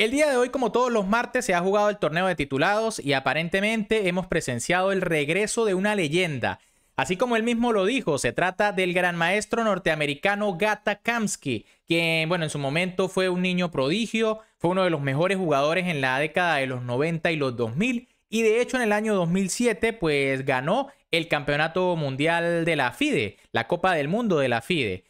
El día de hoy, como todos los martes, se ha jugado el torneo de titulados y aparentemente hemos presenciado el regreso de una leyenda. Así como él mismo lo dijo, se trata del gran maestro norteamericano Gata Kamsky, quien, bueno, en su momento fue un niño prodigio, fue uno de los mejores jugadores en la década de los 90 y los 2000, y de hecho en el año 2007, pues ganó el Campeonato Mundial de la FIDE, la Copa del Mundo de la FIDE.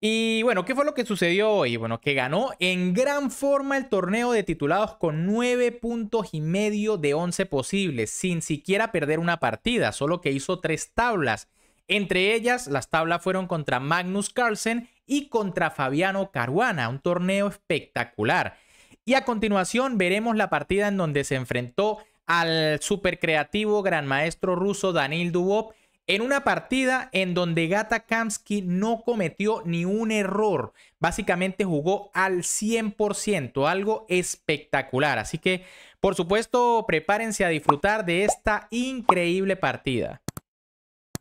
Y bueno, ¿qué fue lo que sucedió hoy? Bueno, que ganó en gran forma el torneo de titulados con 9 puntos y medio de 11 posibles, sin siquiera perder una partida, solo que hizo tres tablas. Entre ellas, las tablas fueron contra Magnus Carlsen y contra Fabiano Caruana, un torneo espectacular. Y a continuación veremos la partida en donde se enfrentó al creativo gran maestro ruso Daniel Dubov en una partida en donde Gata Kamsky no cometió ni un error. Básicamente jugó al 100%, algo espectacular. Así que, por supuesto, prepárense a disfrutar de esta increíble partida.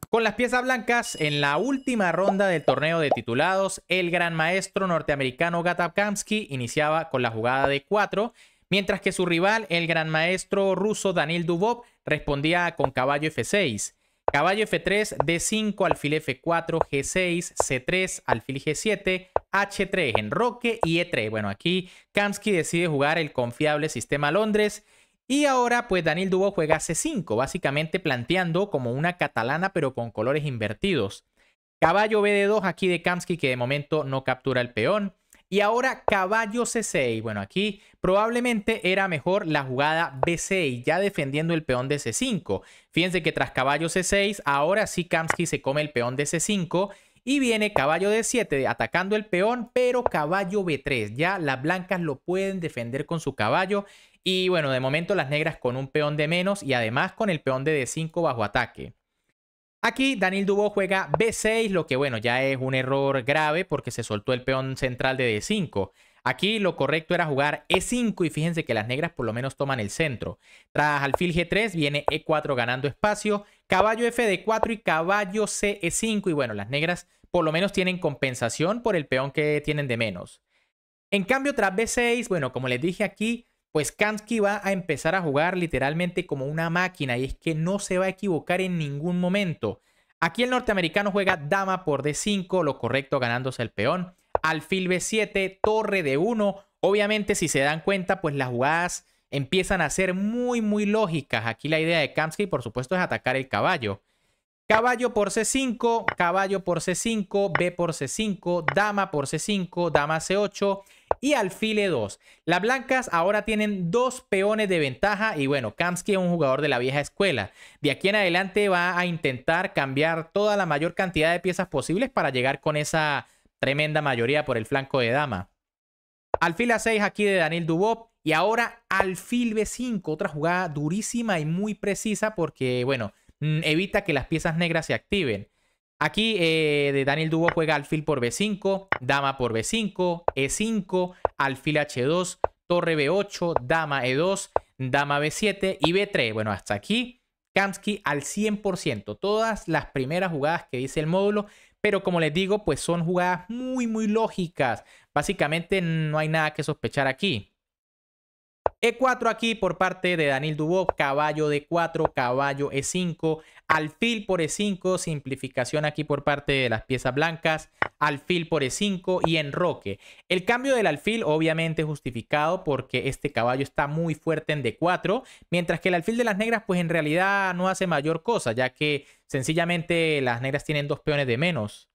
Con las piezas blancas, en la última ronda del torneo de titulados, el gran maestro norteamericano Gata Kamsky iniciaba con la jugada de 4 mientras que su rival, el gran maestro ruso Daniel Dubov, respondía con caballo F6. Caballo F3, D5, alfil F4, G6, C3, alfil G7, H3, en Roque y E3. Bueno, aquí Kamsky decide jugar el confiable sistema Londres. Y ahora, pues Daniel Dubo juega C5, básicamente planteando como una catalana, pero con colores invertidos. Caballo BD2 aquí de Kamsky, que de momento no captura el peón. Y ahora caballo C6. Bueno, aquí probablemente era mejor la jugada B6, ya defendiendo el peón de C5. Fíjense que tras caballo C6, ahora sí Kamsky se come el peón de C5. Y viene caballo D7 atacando el peón, pero caballo B3. Ya las blancas lo pueden defender con su caballo. Y bueno, de momento las negras con un peón de menos y además con el peón de D5 bajo ataque. Aquí Daniel Dubó juega B6, lo que bueno, ya es un error grave porque se soltó el peón central de D5. Aquí lo correcto era jugar E5 y fíjense que las negras por lo menos toman el centro. Tras alfil G3 viene E4 ganando espacio, caballo de 4 y caballo CE5 y bueno, las negras por lo menos tienen compensación por el peón que tienen de menos. En cambio, tras B6, bueno, como les dije aquí, pues Kamsky va a empezar a jugar literalmente como una máquina y es que no se va a equivocar en ningún momento. Aquí el norteamericano juega dama por d5, lo correcto ganándose el peón, alfil b7, torre d 1. Obviamente si se dan cuenta, pues las jugadas empiezan a ser muy muy lógicas. Aquí la idea de Kamsky por supuesto es atacar el caballo. Caballo por c5, caballo por c5, b por c5, dama por c5, dama c8 y alfile 2. Las blancas ahora tienen dos peones de ventaja y bueno, Kamsky es un jugador de la vieja escuela. De aquí en adelante va a intentar cambiar toda la mayor cantidad de piezas posibles para llegar con esa tremenda mayoría por el flanco de dama. Alfil A6 aquí de Daniel Dubov y ahora alfil B5, otra jugada durísima y muy precisa porque bueno, mm, evita que las piezas negras se activen. Aquí eh, de Daniel Dubo juega alfil por B5, dama por B5, E5, alfil H2, torre B8, dama E2, dama B7 y B3. Bueno, hasta aquí Kamsky al 100%. Todas las primeras jugadas que dice el módulo, pero como les digo, pues son jugadas muy, muy lógicas. Básicamente no hay nada que sospechar aquí. E4 aquí por parte de Daniel Dubov, caballo D4, caballo E5, alfil por E5, simplificación aquí por parte de las piezas blancas, alfil por E5 y enroque. El cambio del alfil obviamente justificado porque este caballo está muy fuerte en D4, mientras que el alfil de las negras pues en realidad no hace mayor cosa, ya que sencillamente las negras tienen dos peones de menos.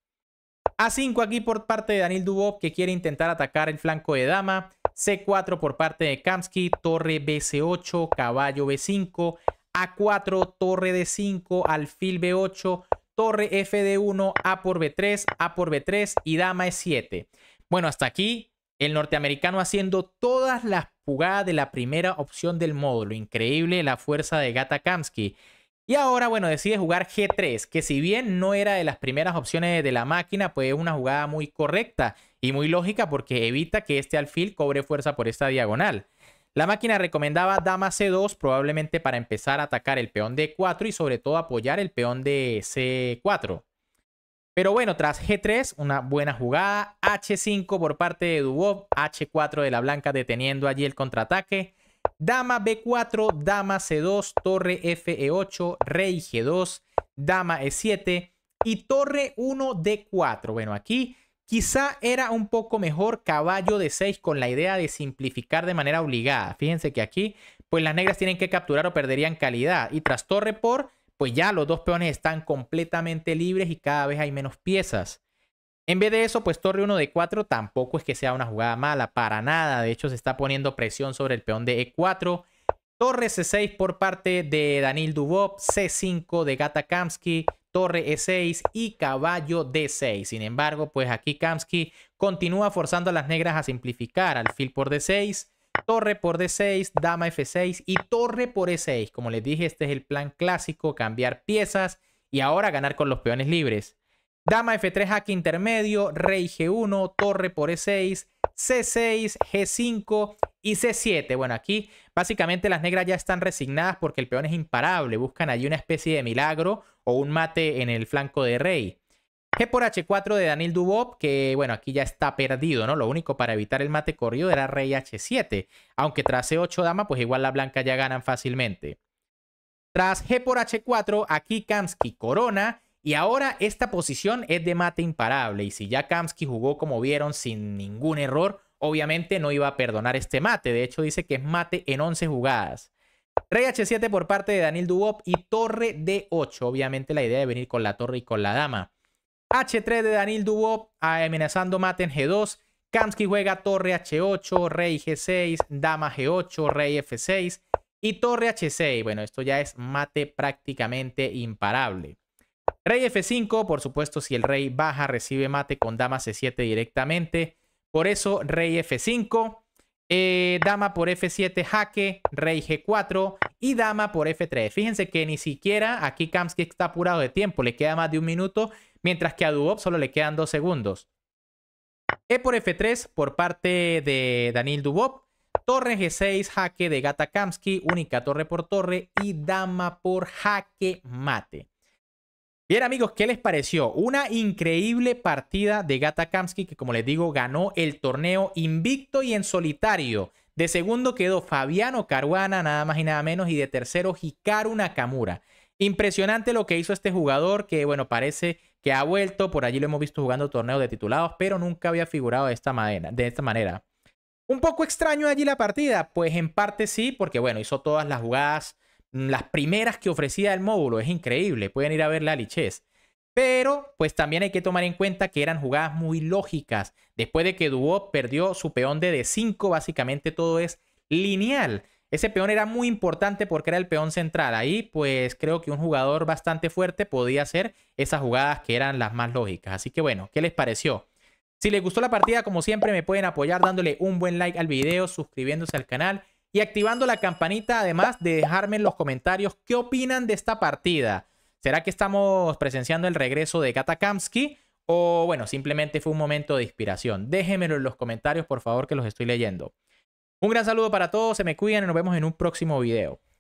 A5 aquí por parte de Daniel Dubov que quiere intentar atacar el flanco de dama. C4 por parte de Kamsky, torre BC8, caballo B5, A4, torre D5, alfil B8, torre FD1, A por B3, A por B3 y dama E7. Bueno, hasta aquí el norteamericano haciendo todas las jugadas de la primera opción del módulo. Increíble la fuerza de Gata Kamsky. Y ahora, bueno, decide jugar G3, que si bien no era de las primeras opciones de la máquina, pues es una jugada muy correcta y muy lógica porque evita que este alfil cobre fuerza por esta diagonal. La máquina recomendaba dama c2 probablemente para empezar a atacar el peón d4 y sobre todo apoyar el peón de c4. Pero bueno, tras g3, una buena jugada, h5 por parte de Dubov, h4 de la blanca deteniendo allí el contraataque, dama b4, dama c2, torre fe8, rey g2, dama e7 y torre 1 d4. Bueno, aquí Quizá era un poco mejor caballo de 6 con la idea de simplificar de manera obligada. Fíjense que aquí, pues las negras tienen que capturar o perderían calidad. Y tras torre por, pues ya los dos peones están completamente libres y cada vez hay menos piezas. En vez de eso, pues torre 1 de 4 tampoco es que sea una jugada mala, para nada. De hecho, se está poniendo presión sobre el peón de E4. Torre C6 por parte de Daniel Dubov, C5 de Gata Kamsky, torre E6 y caballo D6. Sin embargo, pues aquí Kamsky continúa forzando a las negras a simplificar alfil por D6, torre por D6, dama F6 y torre por E6. Como les dije, este es el plan clásico, cambiar piezas y ahora ganar con los peones libres. Dama F3 aquí intermedio, rey G1, torre por E6, C6, G5 y C7. Bueno, aquí Básicamente las negras ya están resignadas porque el peón es imparable, buscan allí una especie de milagro o un mate en el flanco de rey. G por H4 de Daniel Dubov, que bueno, aquí ya está perdido, ¿no? Lo único para evitar el mate corrido era rey H7, aunque tras C8 dama, pues igual la blanca ya ganan fácilmente. Tras G por H4, aquí Kamsky corona y ahora esta posición es de mate imparable y si ya Kamsky jugó como vieron sin ningún error, obviamente no iba a perdonar este mate. De hecho, dice que es mate en 11 jugadas. Rey H7 por parte de Daniel Dubop y torre D8. Obviamente la idea de venir con la torre y con la dama. H3 de Daniel Dubop amenazando mate en G2. Kamsky juega torre H8, rey G6, dama G8, rey F6 y torre H6. Bueno, esto ya es mate prácticamente imparable. Rey F5, por supuesto, si el rey baja, recibe mate con dama C7 directamente. Por eso, rey F5, eh, dama por F7, jaque, rey G4 y dama por F3. Fíjense que ni siquiera aquí Kamsky está apurado de tiempo, le queda más de un minuto, mientras que a Dubov solo le quedan dos segundos. E por F3 por parte de Daniel Dubov. Torre G6, jaque de Gata Kamsky, única torre por torre y dama por jaque mate. Bien amigos, ¿qué les pareció? Una increíble partida de Gata Kamsky que como les digo ganó el torneo invicto y en solitario. De segundo quedó Fabiano Caruana, nada más y nada menos, y de tercero Hikaru Nakamura. Impresionante lo que hizo este jugador que, bueno, parece que ha vuelto, por allí lo hemos visto jugando torneos de titulados, pero nunca había figurado de esta manera. De esta manera. Un poco extraño allí la partida, pues en parte sí, porque bueno, hizo todas las jugadas Mm, las primeras que ofrecía el módulo, es increíble, pueden ir a ver la lichess. Pero pues también hay que tomar en cuenta que eran jugadas muy lógicas. Después de que Duo perdió su peón de D5, básicamente todo es lineal. Ese peón era muy importante porque era el peón central. Ahí pues creo que un jugador bastante fuerte podía hacer esas jugadas que eran las más lógicas. Así que bueno, ¿qué les pareció? Si les gustó la partida, como siempre, me pueden apoyar dándole un buen like al video, suscribiéndose al canal y activando la campanita, además de dejarme en los comentarios qué opinan de esta partida. ¿Será que estamos presenciando el regreso de Katakamsky? O bueno, simplemente fue un momento de inspiración. Déjenmelo en los comentarios, por favor, que los estoy leyendo. Un gran saludo para todos, se me cuidan y nos vemos en un próximo video.